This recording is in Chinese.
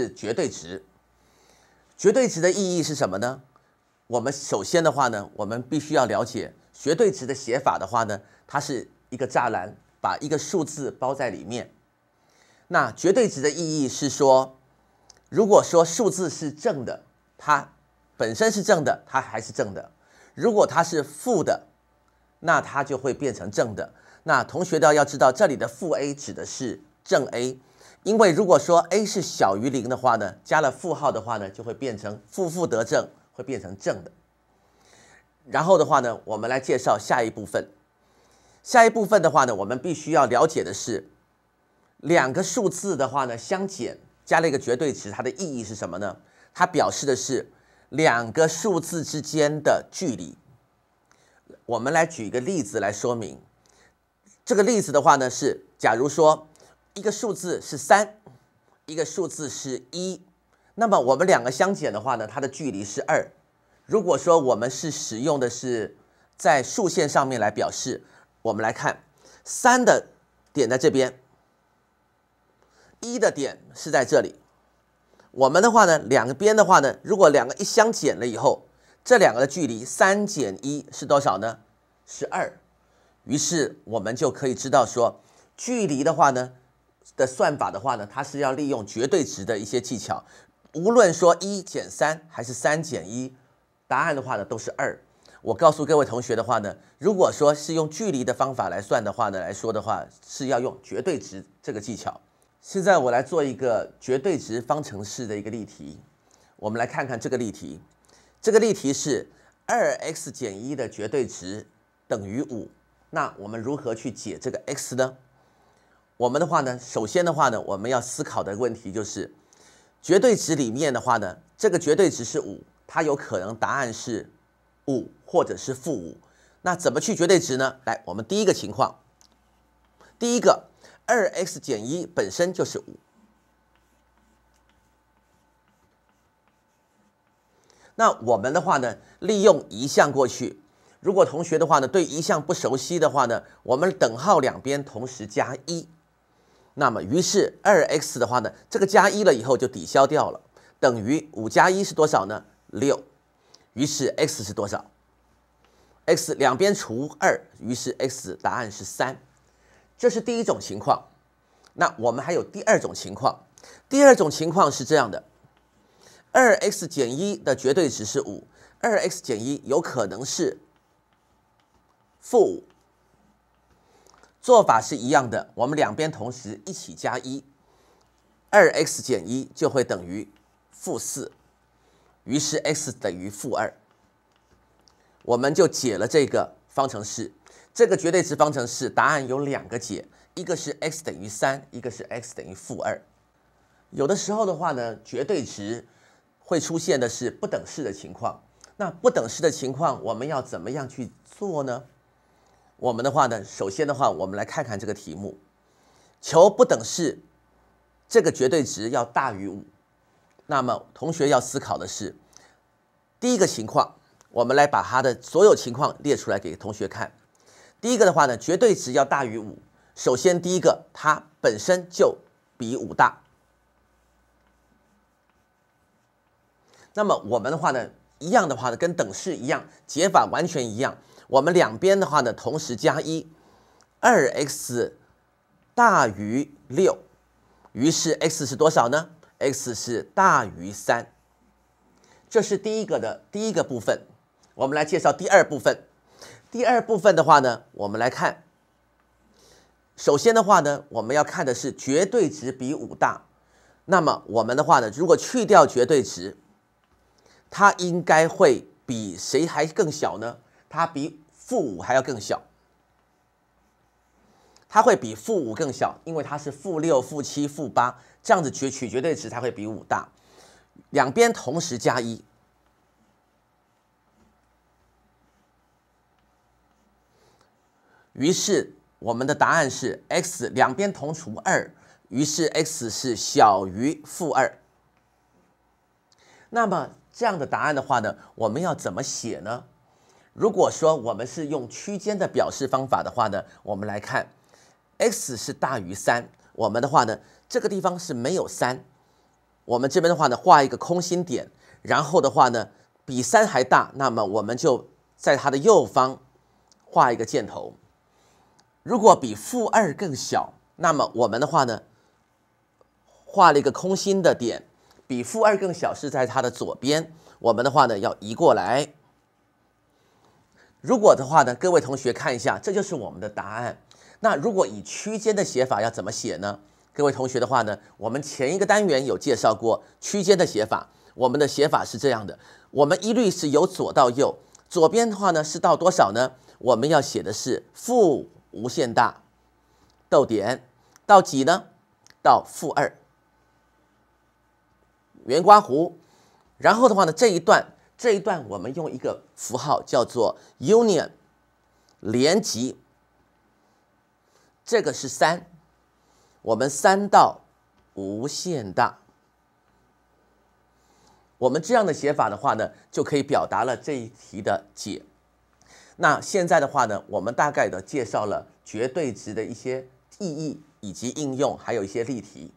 是绝对值，绝对值的意义是什么呢？我们首先的话呢，我们必须要了解绝对值的写法的话呢，它是一个栅栏，把一个数字包在里面。那绝对值的意义是说，如果说数字是正的，它本身是正的，它还是正的；如果它是负的，那它就会变成正的。那同学都要知道，这里的负 a 指的是正 a。因为如果说 a 是小于零的话呢，加了负号的话呢，就会变成负负得正，会变成正的。然后的话呢，我们来介绍下一部分。下一部分的话呢，我们必须要了解的是，两个数字的话呢相减加了一个绝对值，它的意义是什么呢？它表示的是两个数字之间的距离。我们来举一个例子来说明。这个例子的话呢是，假如说。一个数字是三，一个数字是一，那么我们两个相减的话呢，它的距离是二。如果说我们是使用的是在竖线上面来表示，我们来看三的点在这边，一的点是在这里。我们的话呢，两个边的话呢，如果两个一相减了以后，这两个的距离三减一是多少呢？是二。于是我们就可以知道说，距离的话呢。的算法的话呢，它是要利用绝对值的一些技巧。无论说一减三还是三减一，答案的话呢都是二。我告诉各位同学的话呢，如果说是用距离的方法来算的话呢，来说的话是要用绝对值这个技巧。现在我来做一个绝对值方程式的一个例题，我们来看看这个例题。这个例题是二 x 减一的绝对值等于五，那我们如何去解这个 x 呢？我们的话呢，首先的话呢，我们要思考的问题就是，绝对值里面的话呢，这个绝对值是五，它有可能答案是五或者是负五。那怎么去绝对值呢？来，我们第一个情况，第一个二 x 减一本身就是五，那我们的话呢，利用移项过去。如果同学的话呢，对移项不熟悉的话呢，我们等号两边同时加一。那么，于是二 x 的话呢，这个加一了以后就抵消掉了，等于五加一是多少呢？六。于是 x 是多少？x 两边除二，于是 x 答案是三。这是第一种情况。那我们还有第二种情况，第二种情况是这样的：二 x 减一的绝对值是五，二 x 减一有可能是负五。做法是一样的，我们两边同时一起加一，二 x 减一就会等于负四，于是 x 等于负二，我们就解了这个方程式，这个绝对值方程式答案有两个解，一个是 x 等于三，一个是 x 等于负二。有的时候的话呢，绝对值会出现的是不等式的情况，那不等式的情况我们要怎么样去做呢？我们的话呢，首先的话，我们来看看这个题目，求不等式这个绝对值要大于五。那么同学要思考的是，第一个情况，我们来把它的所有情况列出来给同学看。第一个的话呢，绝对值要大于五，首先第一个它本身就比五大。那么我们的话呢，一样的话呢，跟等式一样，解法完全一样。我们两边的话呢，同时加一，二 x 大于六，于是 x 是多少呢？x 是大于三。这是第一个的第一个部分。我们来介绍第二部分。第二部分的话呢，我们来看，首先的话呢，我们要看的是绝对值比五大。那么我们的话呢，如果去掉绝对值，它应该会比谁还更小呢？它比负五还要更小，它会比负五更小，因为它是负六、负七、负八这样子，绝取绝对值才会比五大。两边同时加一，于是我们的答案是 x 两边同除二，于是 x 是小于负二。那么这样的答案的话呢，我们要怎么写呢？如果说我们是用区间的表示方法的话呢，我们来看，x 是大于三，我们的话呢，这个地方是没有三，我们这边的话呢，画一个空心点，然后的话呢，比三还大，那么我们就在它的右方画一个箭头。如果比负二更小，那么我们的话呢，画了一个空心的点，比负二更小是在它的左边，我们的话呢要移过来。如果的话呢，各位同学看一下，这就是我们的答案。那如果以区间的写法要怎么写呢？各位同学的话呢，我们前一个单元有介绍过区间的写法，我们的写法是这样的：我们一律是由左到右，左边的话呢是到多少呢？我们要写的是负无限大，逗点到几呢？到负二，圆刮弧，然后的话呢这一段。这一段我们用一个符号叫做 union，联集。这个是三，我们三到无限大。我们这样的写法的话呢，就可以表达了这一题的解。那现在的话呢，我们大概的介绍了绝对值的一些意义以及应用，还有一些例题。